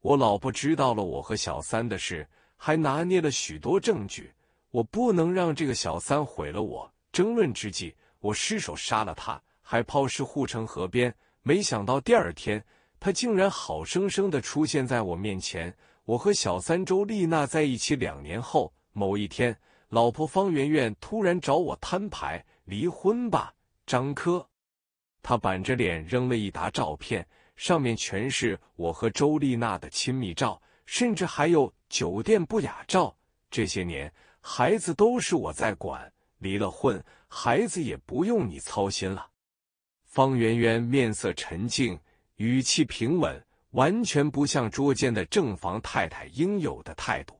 我老婆知道了我和小三的事，还拿捏了许多证据。我不能让这个小三毁了我。争论之际，我失手杀了他，还抛尸护城河边。没想到第二天，他竟然好生生的出现在我面前。我和小三周丽娜在一起两年后，某一天，老婆方媛媛突然找我摊牌：“离婚吧，张科。”她板着脸扔了一沓照片。上面全是我和周丽娜的亲密照，甚至还有酒店不雅照。这些年孩子都是我在管，离了婚孩子也不用你操心了。方圆圆面色沉静，语气平稳，完全不像捉奸的正房太太应有的态度。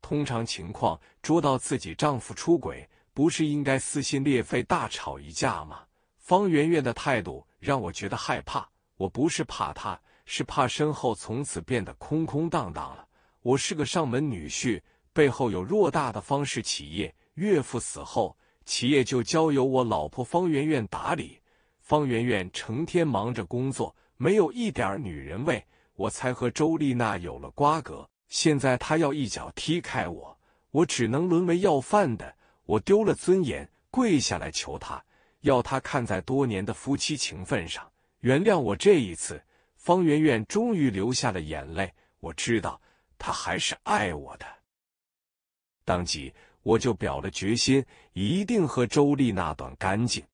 通常情况，捉到自己丈夫出轨，不是应该撕心裂肺大吵一架吗？方圆圆的态度让我觉得害怕。我不是怕他，是怕身后从此变得空空荡荡了。我是个上门女婿，背后有偌大的方氏企业。岳父死后，企业就交由我老婆方媛媛打理。方媛媛成天忙着工作，没有一点女人味。我才和周丽娜有了瓜葛。现在她要一脚踢开我，我只能沦为要饭的。我丢了尊严，跪下来求她，要她看在多年的夫妻情分上。原谅我这一次，方圆圆终于流下了眼泪。我知道她还是爱我的。当即我就表了决心，一定和周丽那段干净。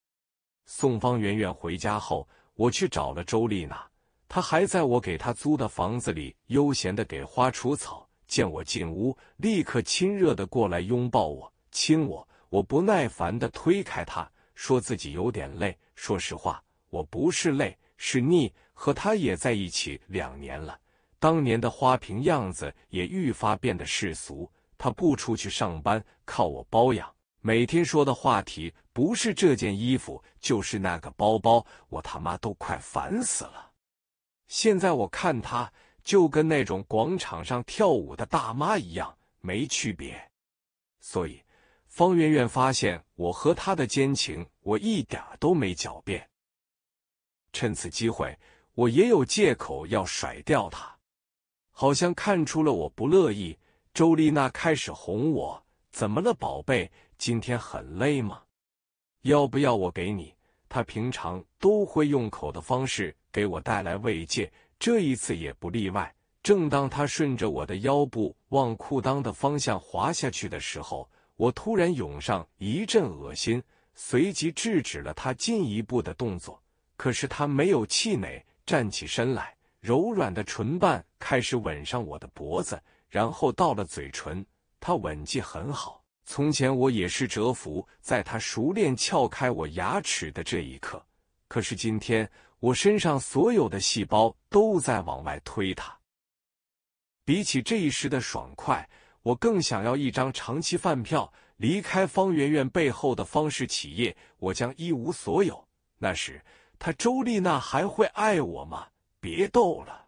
送方圆圆回家后，我去找了周丽娜，她还在我给她租的房子里悠闲的给花除草。见我进屋，立刻亲热的过来拥抱我，亲我。我不耐烦的推开她，说自己有点累。说实话。我不是累，是腻。和他也在一起两年了，当年的花瓶样子也愈发变得世俗。他不出去上班，靠我包养。每天说的话题不是这件衣服，就是那个包包，我他妈都快烦死了。现在我看他就跟那种广场上跳舞的大妈一样，没区别。所以方媛媛发现我和他的奸情，我一点都没狡辩。趁此机会，我也有借口要甩掉他。好像看出了我不乐意，周丽娜开始哄我：“怎么了，宝贝？今天很累吗？要不要我给你？”他平常都会用口的方式给我带来慰藉，这一次也不例外。正当他顺着我的腰部往裤裆的方向滑下去的时候，我突然涌上一阵恶心，随即制止了他进一步的动作。可是他没有气馁，站起身来，柔软的唇瓣开始吻上我的脖子，然后到了嘴唇。他吻技很好，从前我也是折服在他熟练撬开我牙齿的这一刻。可是今天，我身上所有的细胞都在往外推他。比起这一时的爽快，我更想要一张长期饭票。离开方圆圆背后的方氏企业，我将一无所有。那时。他周丽娜还会爱我吗？别逗了！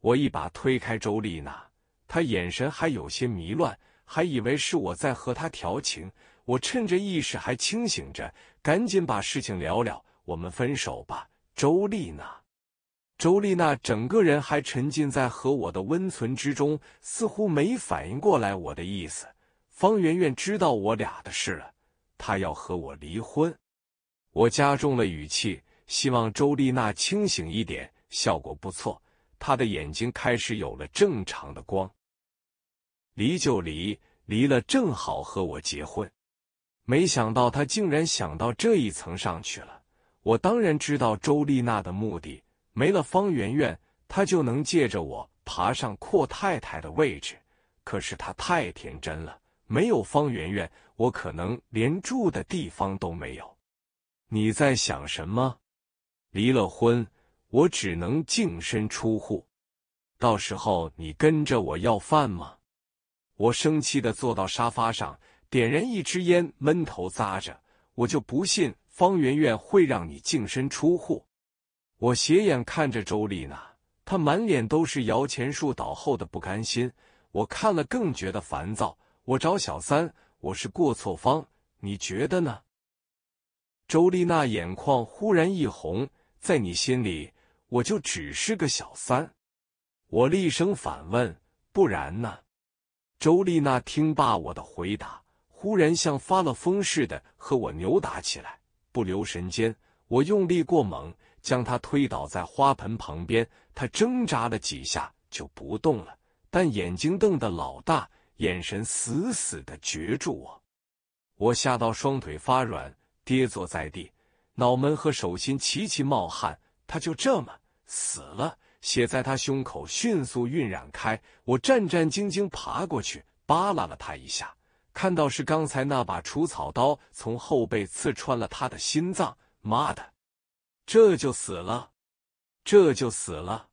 我一把推开周丽娜，她眼神还有些迷乱，还以为是我在和她调情。我趁着意识还清醒着，赶紧把事情聊聊，我们分手吧，周丽娜。周丽娜整个人还沉浸在和我的温存之中，似乎没反应过来我的意思。方圆圆知道我俩的事了，她要和我离婚。我加重了语气。希望周丽娜清醒一点，效果不错。她的眼睛开始有了正常的光。离就离，离了正好和我结婚。没想到她竟然想到这一层上去了。我当然知道周丽娜的目的，没了方圆圆，她就能借着我爬上阔太太的位置。可是她太天真了，没有方圆圆，我可能连住的地方都没有。你在想什么？离了婚，我只能净身出户。到时候你跟着我要饭吗？我生气的坐到沙发上，点燃一支烟，闷头扎着。我就不信方圆圆会让你净身出户。我斜眼看着周丽娜，她满脸都是摇钱树倒后的不甘心。我看了更觉得烦躁。我找小三，我是过错方，你觉得呢？周丽娜眼眶忽然一红。在你心里，我就只是个小三。我厉声反问：“不然呢？”周丽娜听罢我的回答，忽然像发了疯似的和我扭打起来。不留神间，我用力过猛，将她推倒在花盆旁边。她挣扎了几下就不动了，但眼睛瞪得老大，眼神死死的攫住我。我吓到双腿发软，跌坐在地。脑门和手心齐齐冒汗，他就这么死了。血在他胸口迅速晕染开，我战战兢兢爬过去，扒拉了他一下，看到是刚才那把除草刀从后背刺穿了他的心脏。妈的，这就死了，这就死了！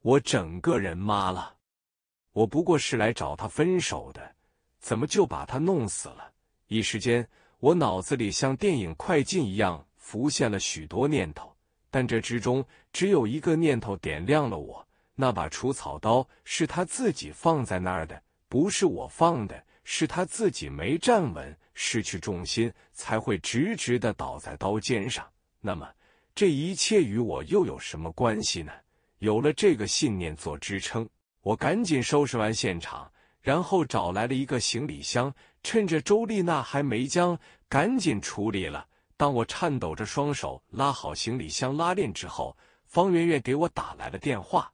我整个人妈了！我不过是来找他分手的，怎么就把他弄死了？一时间。我脑子里像电影快进一样浮现了许多念头，但这之中只有一个念头点亮了我。那把除草刀是他自己放在那儿的，不是我放的，是他自己没站稳，失去重心才会直直的倒在刀尖上。那么这一切与我又有什么关系呢？有了这个信念做支撑，我赶紧收拾完现场，然后找来了一个行李箱。趁着周丽娜还没将，赶紧处理了。当我颤抖着双手拉好行李箱拉链之后，方圆圆给我打来了电话，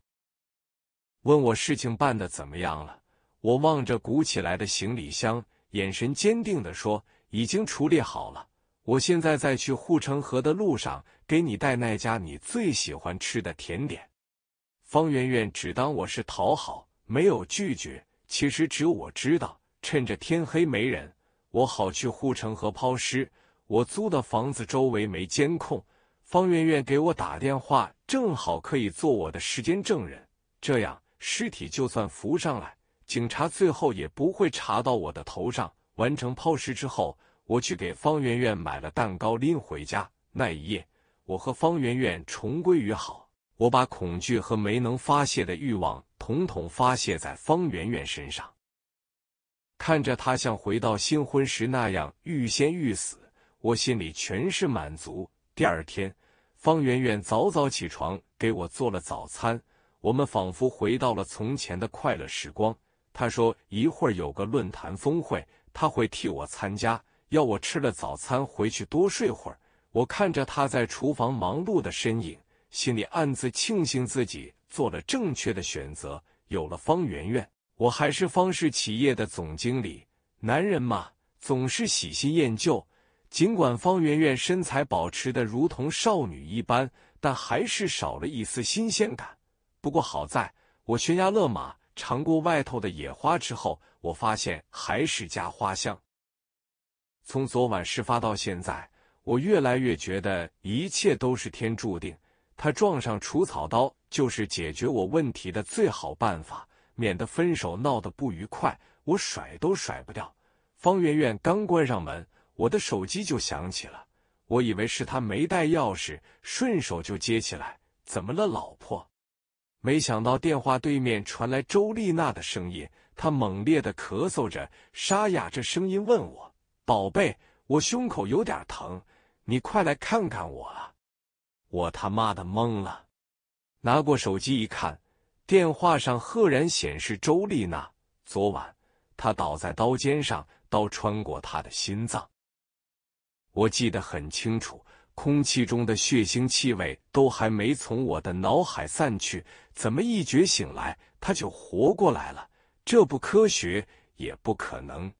问我事情办的怎么样了。我望着鼓起来的行李箱，眼神坚定的说：“已经处理好了，我现在在去护城河的路上，给你带那家你最喜欢吃的甜点。”方圆圆只当我是讨好，没有拒绝。其实只有我知道。趁着天黑没人，我好去护城河抛尸。我租的房子周围没监控，方媛媛给我打电话，正好可以做我的时间证人。这样，尸体就算浮上来，警察最后也不会查到我的头上。完成抛尸之后，我去给方媛媛买了蛋糕，拎回家。那一夜，我和方媛媛重归于好。我把恐惧和没能发泄的欲望统统发泄在方媛媛身上。看着他像回到新婚时那样欲仙欲死，我心里全是满足。第二天，方媛媛早早起床给我做了早餐，我们仿佛回到了从前的快乐时光。她说一会儿有个论坛峰会，他会替我参加，要我吃了早餐回去多睡会儿。我看着他在厨房忙碌的身影，心里暗自庆幸自己做了正确的选择，有了方媛媛。我还是方氏企业的总经理。男人嘛，总是喜新厌旧。尽管方圆圆身材保持的如同少女一般，但还是少了一丝新鲜感。不过好在我悬崖勒马，尝过外头的野花之后，我发现还是家花香。从昨晚事发到现在，我越来越觉得一切都是天注定。他撞上除草刀，就是解决我问题的最好办法。免得分手闹得不愉快，我甩都甩不掉。方媛媛刚关上门，我的手机就响起了。我以为是她没带钥匙，顺手就接起来。怎么了，老婆？没想到电话对面传来周丽娜的声音，她猛烈的咳嗽着，沙哑着声音问我：“宝贝，我胸口有点疼，你快来看看我啊！”我他妈的懵了，拿过手机一看。电话上赫然显示周丽娜。昨晚她倒在刀尖上，刀穿过她的心脏。我记得很清楚，空气中的血腥气味都还没从我的脑海散去，怎么一觉醒来她就活过来了？这不科学，也不可能。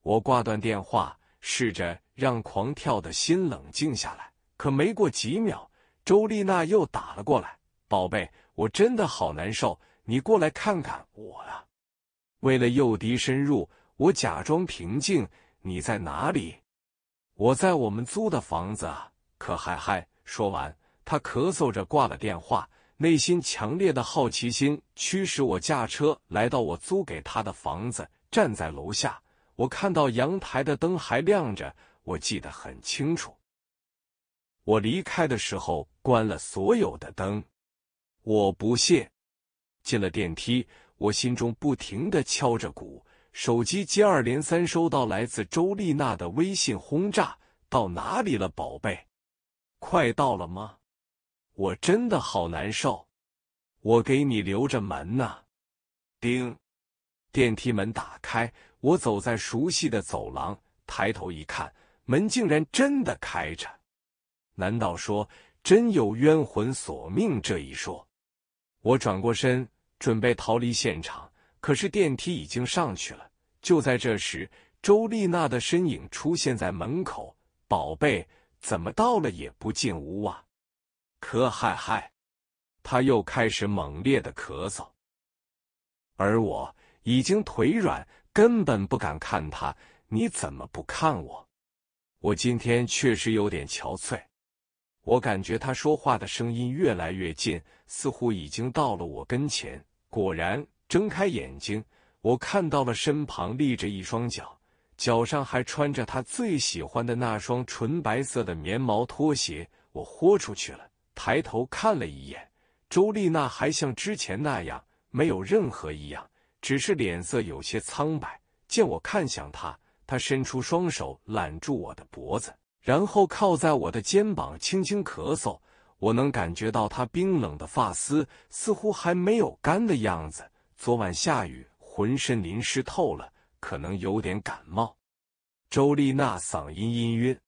我挂断电话，试着让狂跳的心冷静下来。可没过几秒，周丽娜又打了过来：“宝贝。”我真的好难受，你过来看看我啊！为了诱敌深入，我假装平静。你在哪里？我在我们租的房子可嗨嗨！说完，他咳嗽着挂了电话。内心强烈的好奇心驱使我驾车来到我租给他的房子。站在楼下，我看到阳台的灯还亮着。我记得很清楚，我离开的时候关了所有的灯。我不信。进了电梯，我心中不停的敲着鼓。手机接二连三收到来自周丽娜的微信轰炸：“到哪里了，宝贝？快到了吗？我真的好难受。我给你留着门呢。”叮，电梯门打开。我走在熟悉的走廊，抬头一看，门竟然真的开着。难道说真有冤魂索命这一说？我转过身，准备逃离现场，可是电梯已经上去了。就在这时，周丽娜的身影出现在门口。宝贝，怎么到了也不进屋啊？咳咳咳，他又开始猛烈的咳嗽，而我已经腿软，根本不敢看他。你怎么不看我？我今天确实有点憔悴。我感觉他说话的声音越来越近，似乎已经到了我跟前。果然，睁开眼睛，我看到了身旁立着一双脚，脚上还穿着他最喜欢的那双纯白色的棉毛拖鞋。我豁出去了，抬头看了一眼，周丽娜还像之前那样，没有任何异样，只是脸色有些苍白。见我看向她，她伸出双手揽住我的脖子。然后靠在我的肩膀，轻轻咳嗽。我能感觉到她冰冷的发丝，似乎还没有干的样子。昨晚下雨，浑身淋湿透了，可能有点感冒。周丽娜嗓音氤氲，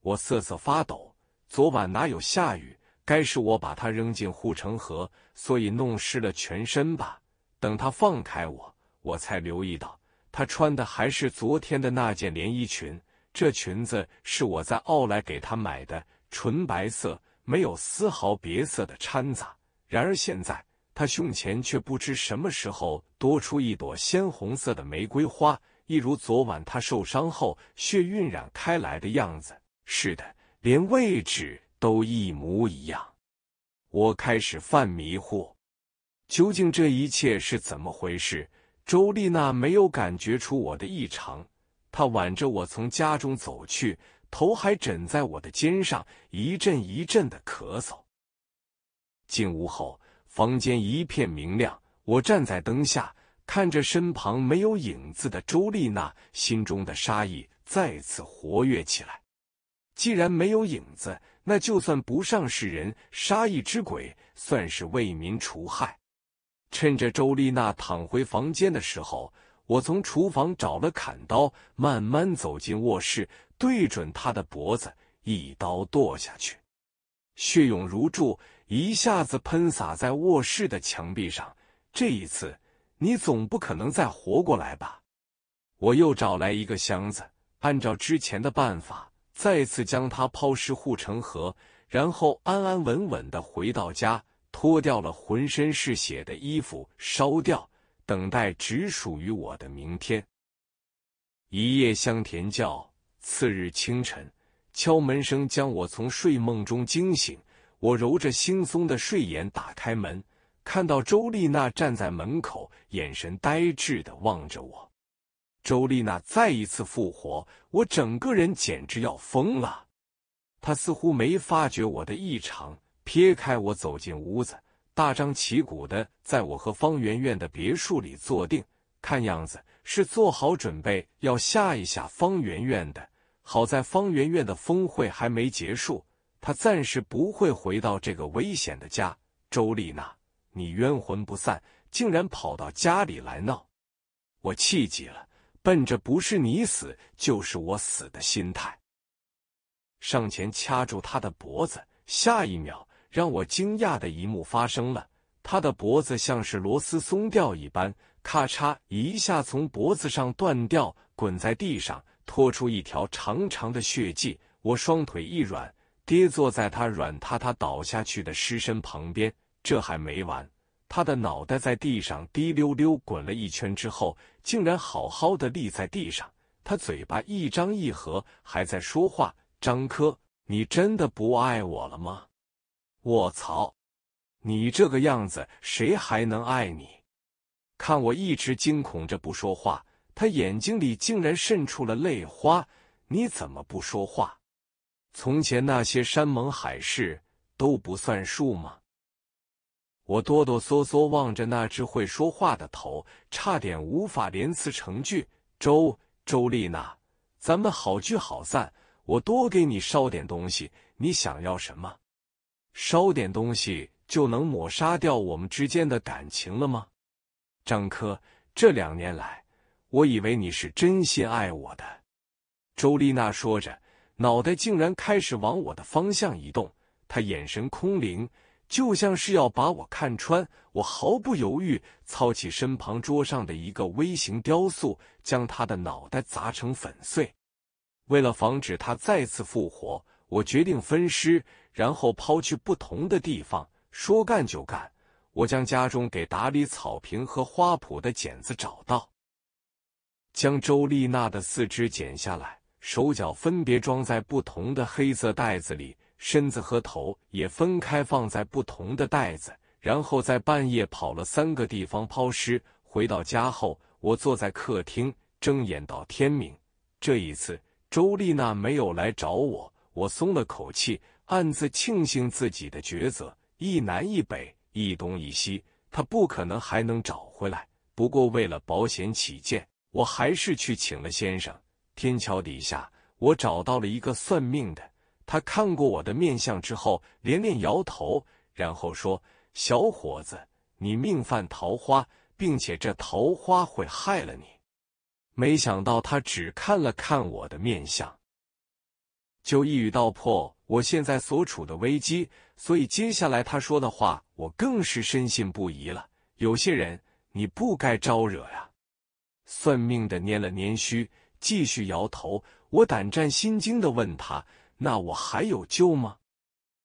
我瑟瑟发抖。昨晚哪有下雨？该是我把她扔进护城河，所以弄湿了全身吧？等她放开我，我才留意到她穿的还是昨天的那件连衣裙。这裙子是我在奥莱给她买的，纯白色，没有丝毫别色的掺杂。然而现在，她胸前却不知什么时候多出一朵鲜红色的玫瑰花，一如昨晚她受伤后血晕染开来的样子。是的，连位置都一模一样。我开始犯迷糊，究竟这一切是怎么回事？周丽娜没有感觉出我的异常。他挽着我从家中走去，头还枕在我的肩上，一阵一阵的咳嗽。进屋后，房间一片明亮，我站在灯下，看着身旁没有影子的周丽娜，心中的杀意再次活跃起来。既然没有影子，那就算不上是人，杀一只鬼，算是为民除害。趁着周丽娜躺回房间的时候。我从厨房找了砍刀，慢慢走进卧室，对准他的脖子，一刀剁下去，血涌如注，一下子喷洒在卧室的墙壁上。这一次，你总不可能再活过来吧？我又找来一个箱子，按照之前的办法，再次将他抛尸护城河，然后安安稳稳的回到家，脱掉了浑身是血的衣服，烧掉。等待只属于我的明天。一夜香甜觉，次日清晨，敲门声将我从睡梦中惊醒。我揉着惺忪的睡眼，打开门，看到周丽娜站在门口，眼神呆滞的望着我。周丽娜再一次复活，我整个人简直要疯了。她似乎没发觉我的异常，撇开我走进屋子。大张旗鼓的在我和方媛媛的别墅里坐定，看样子是做好准备要吓一吓方媛媛的。好在方媛媛的峰会还没结束，她暂时不会回到这个危险的家。周丽娜，你冤魂不散，竟然跑到家里来闹！我气极了，奔着不是你死就是我死的心态，上前掐住他的脖子，下一秒。让我惊讶的一幕发生了，他的脖子像是螺丝松掉一般，咔嚓一下从脖子上断掉，滚在地上，拖出一条长长的血迹。我双腿一软，跌坐在他软塌塌倒下去的尸身旁边。这还没完，他的脑袋在地上滴溜溜滚了一圈之后，竟然好好的立在地上，他嘴巴一张一合，还在说话：“张科，你真的不爱我了吗？”卧槽！你这个样子，谁还能爱你？看我一直惊恐着不说话，他眼睛里竟然渗出了泪花。你怎么不说话？从前那些山盟海誓都不算数吗？我哆哆嗦嗦望着那只会说话的头，差点无法连词成句。周周丽娜，咱们好聚好散。我多给你烧点东西，你想要什么？烧点东西就能抹杀掉我们之间的感情了吗？张科，这两年来，我以为你是真心爱我的。周丽娜说着，脑袋竟然开始往我的方向移动。她眼神空灵，就像是要把我看穿。我毫不犹豫，操起身旁桌上的一个微型雕塑，将她的脑袋砸成粉碎。为了防止她再次复活，我决定分尸。然后抛去不同的地方。说干就干，我将家中给打理草坪和花圃的剪子找到，将周丽娜的四肢剪下来，手脚分别装在不同的黑色袋子里，身子和头也分开放在不同的袋子。然后在半夜跑了三个地方抛尸。回到家后，我坐在客厅，睁眼到天明。这一次，周丽娜没有来找我，我松了口气。暗自庆幸自己的抉择，一南一北，一东一西，他不可能还能找回来。不过为了保险起见，我还是去请了先生。天桥底下，我找到了一个算命的，他看过我的面相之后，连连摇头，然后说：“小伙子，你命犯桃花，并且这桃花会害了你。”没想到他只看了看我的面相，就一语道破。我现在所处的危机，所以接下来他说的话，我更是深信不疑了。有些人你不该招惹呀。算命的捏了捏须，继续摇头。我胆战心惊的问他：“那我还有救吗？”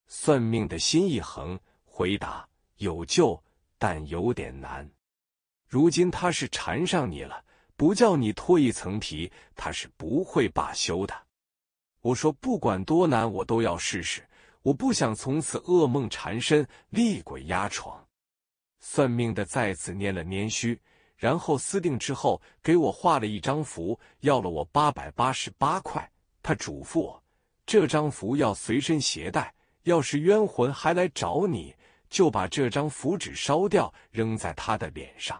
算命的心一横，回答：“有救，但有点难。如今他是缠上你了，不叫你脱一层皮，他是不会罢休的。”我说：“不管多难，我都要试试。我不想从此噩梦缠身，厉鬼压床。”算命的再次捏了捏须，然后私定之后，给我画了一张符，要了我八百八十八块。他嘱咐我：“这张符要随身携带，要是冤魂还来找你，就把这张符纸烧掉，扔在他的脸上。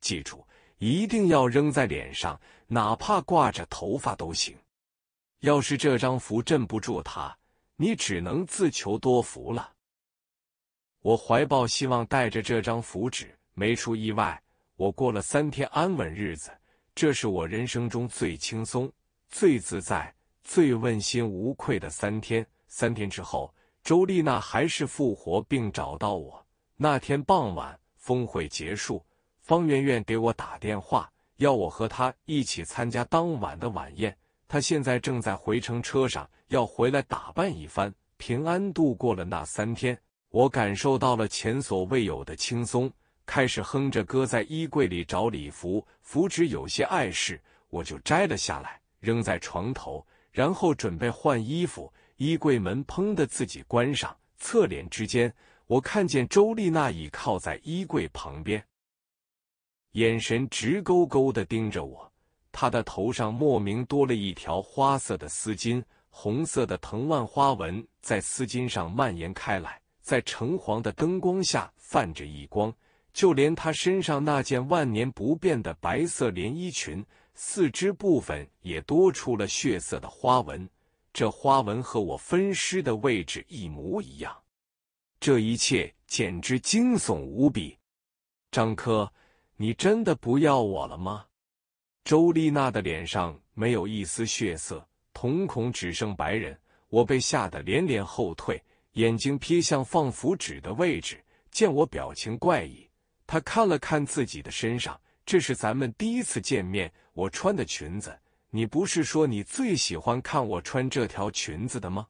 记住，一定要扔在脸上，哪怕挂着头发都行。”要是这张符镇不住他，你只能自求多福了。我怀抱希望，带着这张符纸，没出意外，我过了三天安稳日子，这是我人生中最轻松、最自在、最问心无愧的三天。三天之后，周丽娜还是复活并找到我。那天傍晚，峰会结束，方媛媛给我打电话，要我和她一起参加当晚的晚宴。他现在正在回程车上，要回来打扮一番，平安度过了那三天。我感受到了前所未有的轻松，开始哼着歌在衣柜里找礼服，符纸有些碍事，我就摘了下来，扔在床头，然后准备换衣服。衣柜门砰的自己关上，侧脸之间，我看见周丽娜倚靠在衣柜旁边，眼神直勾勾的盯着我。他的头上莫名多了一条花色的丝巾，红色的藤蔓花纹在丝巾上蔓延开来，在橙黄的灯光下泛着一光。就连他身上那件万年不变的白色连衣裙，四肢部分也多出了血色的花纹。这花纹和我分尸的位置一模一样。这一切简直惊悚无比。张科，你真的不要我了吗？周丽娜的脸上没有一丝血色，瞳孔只剩白人。我被吓得连连后退，眼睛瞥向放符纸的位置。见我表情怪异，她看了看自己的身上。这是咱们第一次见面，我穿的裙子。你不是说你最喜欢看我穿这条裙子的吗？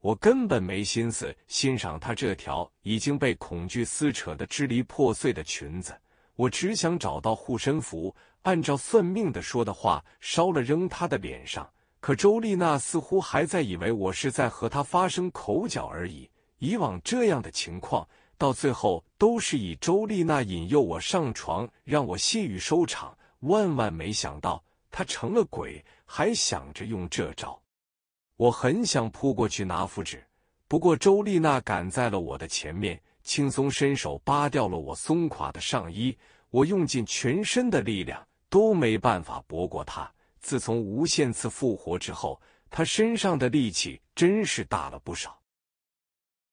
我根本没心思欣赏她这条已经被恐惧撕扯的支离破碎的裙子。我只想找到护身符。按照算命的说的话，烧了扔他的脸上。可周丽娜似乎还在以为我是在和她发生口角而已。以往这样的情况，到最后都是以周丽娜引诱我上床，让我泄欲收场。万万没想到，她成了鬼，还想着用这招。我很想扑过去拿符纸，不过周丽娜赶在了我的前面，轻松伸手扒掉了我松垮的上衣。我用尽全身的力量。都没办法驳过他。自从无限次复活之后，他身上的力气真是大了不少。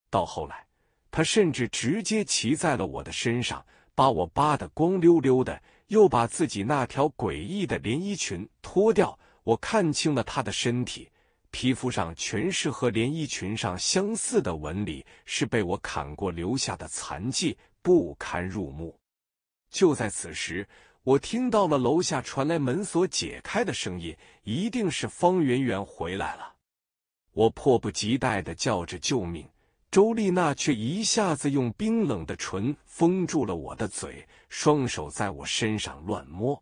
到后来，他甚至直接骑在了我的身上，把我扒得光溜溜的，又把自己那条诡异的连衣裙脱掉。我看清了他的身体，皮肤上全是和连衣裙上相似的纹理，是被我砍过留下的残迹，不堪入目。就在此时。我听到了楼下传来门锁解开的声音，一定是方圆圆回来了。我迫不及待的叫着救命，周丽娜却一下子用冰冷的唇封住了我的嘴，双手在我身上乱摸。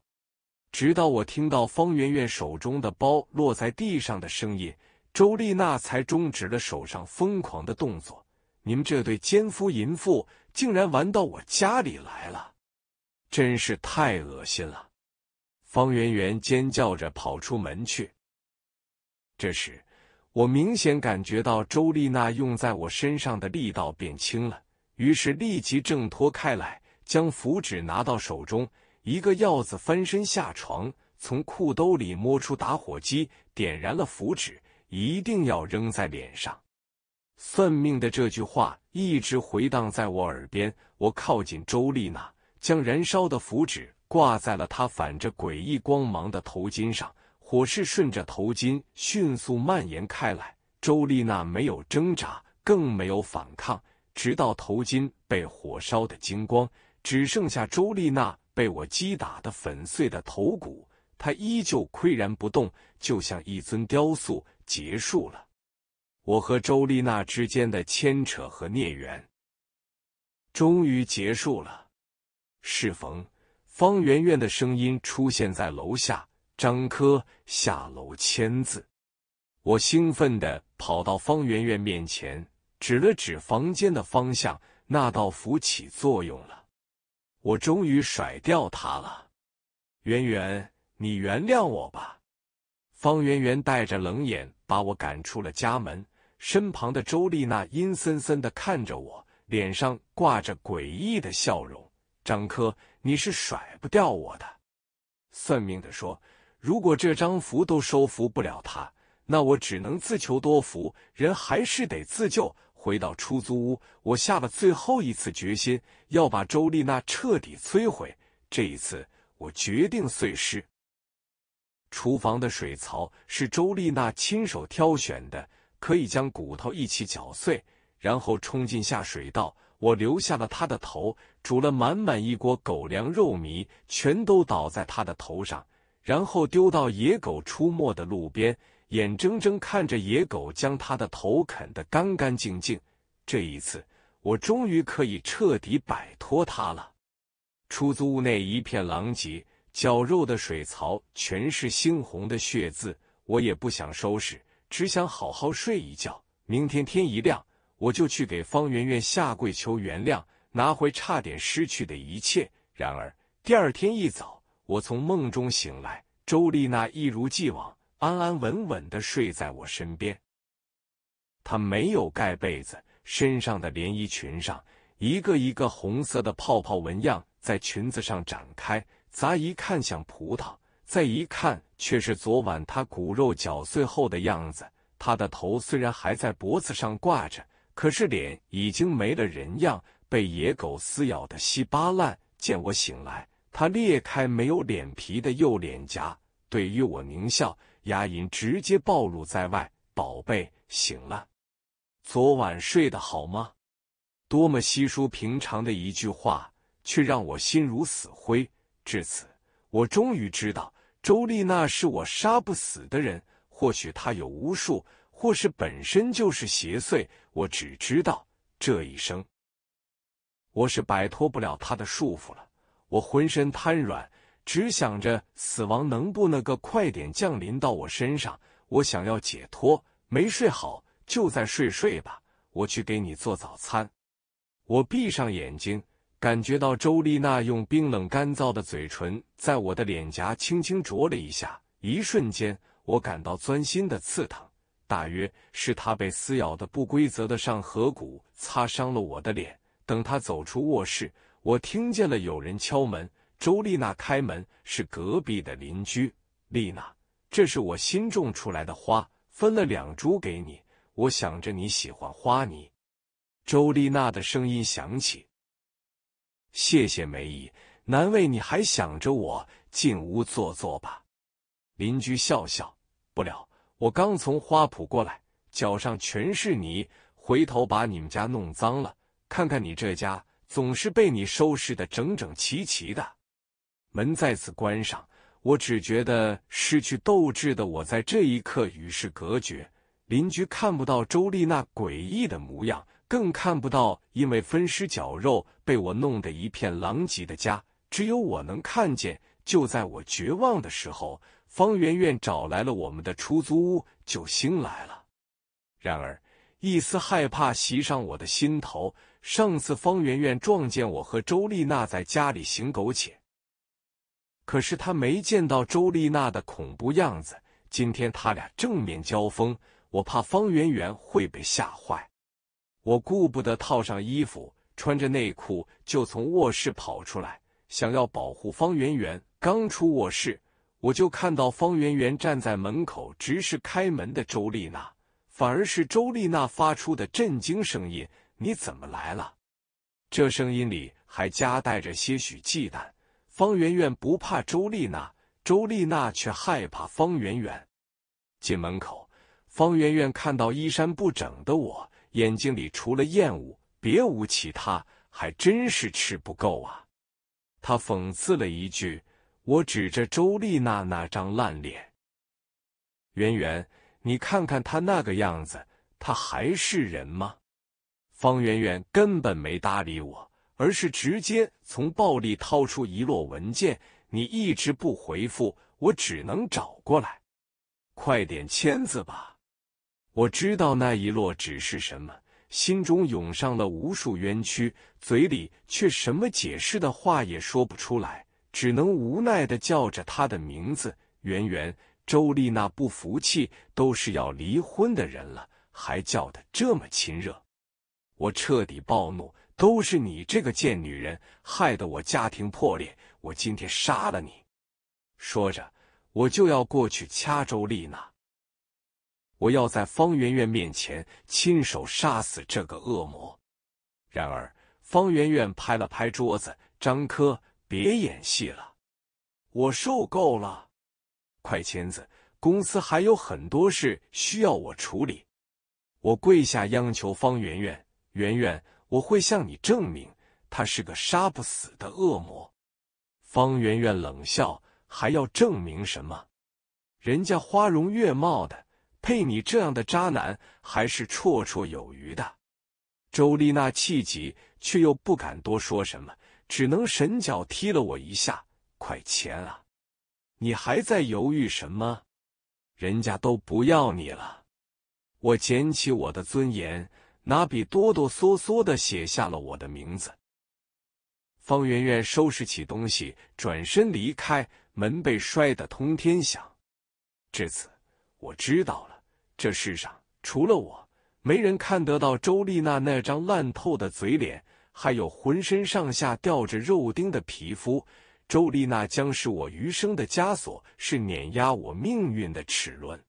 直到我听到方圆圆手中的包落在地上的声音，周丽娜才终止了手上疯狂的动作。你们这对奸夫淫妇，竟然玩到我家里来了！真是太恶心了！方圆圆尖叫着跑出门去。这时，我明显感觉到周丽娜用在我身上的力道变轻了，于是立即挣脱开来，将符纸拿到手中，一个鹞子翻身下床，从裤兜里摸出打火机，点燃了符纸，一定要扔在脸上。算命的这句话一直回荡在我耳边。我靠近周丽娜。将燃烧的符纸挂在了他反着诡异光芒的头巾上，火势顺着头巾迅速蔓延开来。周丽娜没有挣扎，更没有反抗，直到头巾被火烧的精光，只剩下周丽娜被我击打的粉碎的头骨，她依旧岿然不动，就像一尊雕塑。结束了，我和周丽娜之间的牵扯和孽缘，终于结束了。适逢方媛媛的声音出现在楼下，张科下楼签字。我兴奋的跑到方媛媛面前，指了指房间的方向，那道符起作用了，我终于甩掉他了。媛媛，你原谅我吧。方媛媛带着冷眼把我赶出了家门，身旁的周丽娜阴森森的看着我，脸上挂着诡异的笑容。张科，你是甩不掉我的。算命的说，如果这张符都收服不了他，那我只能自求多福，人还是得自救。回到出租屋，我下了最后一次决心，要把周丽娜彻底摧毁。这一次，我决定碎尸。厨房的水槽是周丽娜亲手挑选的，可以将骨头一起搅碎，然后冲进下水道。我留下了它的头，煮了满满一锅狗粮肉糜，全都倒在它的头上，然后丢到野狗出没的路边，眼睁睁看着野狗将它的头啃得干干净净。这一次，我终于可以彻底摆脱它了。出租屋内一片狼藉，绞肉的水槽全是猩红的血渍，我也不想收拾，只想好好睡一觉，明天天一亮。我就去给方圆圆下跪求原谅，拿回差点失去的一切。然而第二天一早，我从梦中醒来，周丽娜一如既往安安稳稳的睡在我身边。她没有盖被子，身上的连衣裙上一个一个红色的泡泡纹样在裙子上展开，乍一看像葡萄，再一看却是昨晚她骨肉绞碎后的样子。她的头虽然还在脖子上挂着。可是脸已经没了人样，被野狗撕咬的稀巴烂。见我醒来，他裂开没有脸皮的右脸颊，对于我狞笑，牙龈直接暴露在外。宝贝，醒了，昨晚睡得好吗？多么稀疏平常的一句话，却让我心如死灰。至此，我终于知道周丽娜是我杀不死的人。或许她有无数。或是本身就是邪祟，我只知道这一生，我是摆脱不了他的束缚了。我浑身瘫软，只想着死亡能不那个快点降临到我身上。我想要解脱，没睡好，就在睡睡吧。我去给你做早餐。我闭上眼睛，感觉到周丽娜用冰冷干燥的嘴唇在我的脸颊轻轻啄了一下，一瞬间，我感到钻心的刺疼。大约是他被撕咬的不规则的上颌骨擦伤了我的脸。等他走出卧室，我听见了有人敲门。周丽娜开门，是隔壁的邻居丽娜。这是我新种出来的花，分了两株给你。我想着你喜欢花，你。周丽娜的声音响起：“谢谢梅姨，难为你还想着我。进屋坐坐吧。”邻居笑笑：“不了。”我刚从花圃过来，脚上全是泥，回头把你们家弄脏了。看看你这家，总是被你收拾的整整齐齐的。门再次关上，我只觉得失去斗志的我，在这一刻与世隔绝。邻居看不到周丽那诡异的模样，更看不到因为分尸绞肉被我弄得一片狼藉的家，只有我能看见。就在我绝望的时候。方圆圆找来了我们的出租屋，就星来了。然而，一丝害怕袭上我的心头。上次方圆圆撞见我和周丽娜在家里行苟且，可是他没见到周丽娜的恐怖样子。今天他俩正面交锋，我怕方圆圆会被吓坏。我顾不得套上衣服，穿着内裤就从卧室跑出来，想要保护方圆圆。刚出卧室。我就看到方圆圆站在门口，直视开门的周丽娜，反而是周丽娜发出的震惊声音：“你怎么来了？”这声音里还夹带着些许忌惮。方圆圆不怕周丽娜，周丽娜却害怕方圆圆。进门口，方圆圆看到衣衫不整的我，眼睛里除了厌恶，别无其他。还真是吃不够啊，她讽刺了一句。我指着周丽娜那张烂脸，圆圆，你看看她那个样子，她还是人吗？方圆圆根本没搭理我，而是直接从包里掏出一摞文件。你一直不回复，我只能找过来，快点签字吧。我知道那一摞纸是什么，心中涌上了无数冤屈，嘴里却什么解释的话也说不出来。只能无奈的叫着她的名字，圆圆。周丽娜不服气，都是要离婚的人了，还叫的这么亲热。我彻底暴怒，都是你这个贱女人，害得我家庭破裂。我今天杀了你！说着，我就要过去掐周丽娜，我要在方圆圆面前亲手杀死这个恶魔。然而，方圆圆拍了拍桌子，张科。别演戏了，我受够了！快签字，公司还有很多事需要我处理。我跪下央求方圆圆，圆圆，我会向你证明，他是个杀不死的恶魔。方圆圆冷笑，还要证明什么？人家花容月貌的，配你这样的渣男还是绰绰有余的。周丽娜气急，却又不敢多说什么。只能神脚踢了我一下，快签啊！你还在犹豫什么？人家都不要你了。我捡起我的尊严，拿笔哆哆嗦嗦的写下了我的名字。方圆圆收拾起东西，转身离开，门被摔得通天响。至此，我知道了，这世上除了我，没人看得到周丽娜那张烂透的嘴脸。还有浑身上下吊着肉丁的皮肤，周丽娜将是我余生的枷锁，是碾压我命运的齿轮。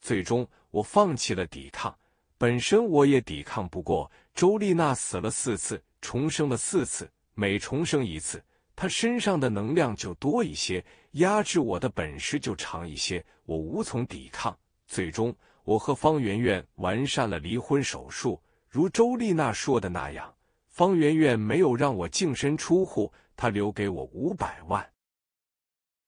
最终，我放弃了抵抗，本身我也抵抗不过。周丽娜死了四次，重生了四次，每重生一次，她身上的能量就多一些，压制我的本事就长一些，我无从抵抗。最终，我和方圆圆完善了离婚手术，如周丽娜说的那样。方圆圆没有让我净身出户，他留给我五百万。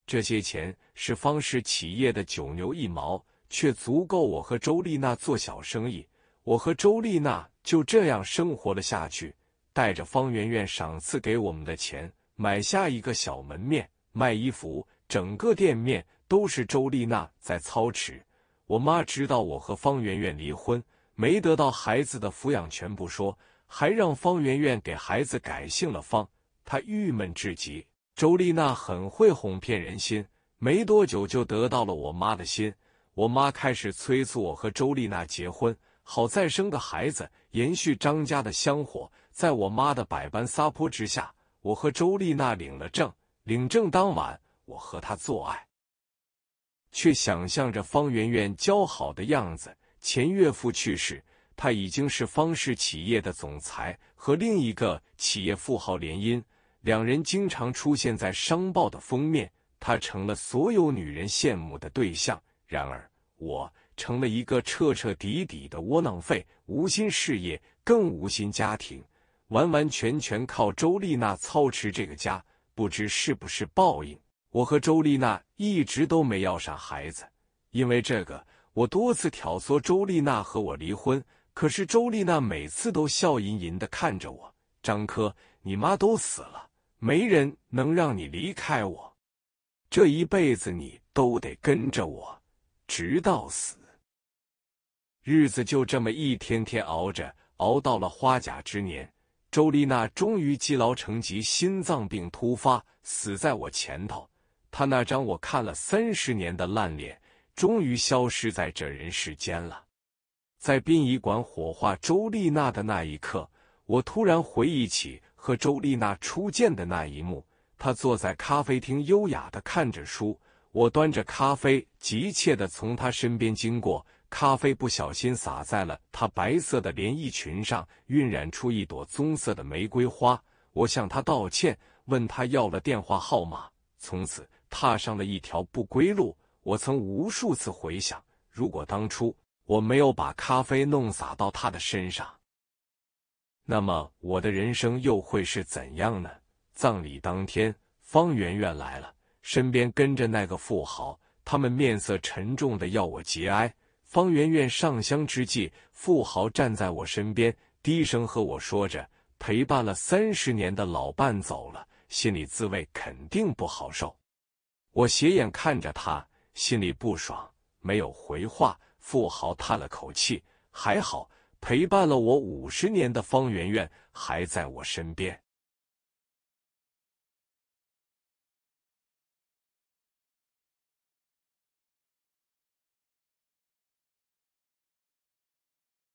这些钱是方氏企业的九牛一毛，却足够我和周丽娜做小生意。我和周丽娜就这样生活了下去，带着方圆圆赏赐给我们的钱，买下一个小门面，卖衣服。整个店面都是周丽娜在操持。我妈知道我和方圆圆离婚，没得到孩子的抚养权不说。还让方媛媛给孩子改姓了方，她郁闷至极。周丽娜很会哄骗人心，没多久就得到了我妈的心。我妈开始催促我和周丽娜结婚，好再生个孩子，延续张家的香火。在我妈的百般撒泼之下，我和周丽娜领了证。领证当晚，我和她做爱，却想象着方媛媛姣好的样子。前岳父去世。他已经是方氏企业的总裁，和另一个企业富豪联姻，两人经常出现在商报的封面。他成了所有女人羡慕的对象。然而，我成了一个彻彻底底的窝囊废，无心事业，更无心家庭，完完全全靠周丽娜操持这个家。不知是不是报应，我和周丽娜一直都没要上孩子。因为这个，我多次挑唆周丽娜和我离婚。可是周丽娜每次都笑吟吟的看着我，张科，你妈都死了，没人能让你离开我，这一辈子你都得跟着我，直到死。日子就这么一天天熬着，熬到了花甲之年，周丽娜终于积劳成疾，心脏病突发，死在我前头。她那张我看了三十年的烂脸，终于消失在这人世间了。在殡仪馆火化周丽娜的那一刻，我突然回忆起和周丽娜初见的那一幕。她坐在咖啡厅，优雅的看着书。我端着咖啡，急切的从她身边经过，咖啡不小心洒在了她白色的连衣裙上，晕染出一朵棕色的玫瑰花。我向她道歉，问她要了电话号码，从此踏上了一条不归路。我曾无数次回想，如果当初……我没有把咖啡弄洒到他的身上，那么我的人生又会是怎样呢？葬礼当天，方圆圆来了，身边跟着那个富豪，他们面色沉重的要我节哀。方圆圆上香之际，富豪站在我身边，低声和我说着：“陪伴了三十年的老伴走了，心里滋味肯定不好受。”我斜眼看着他，心里不爽，没有回话。富豪叹了口气，还好陪伴了我五十年的方圆圆还在我身边。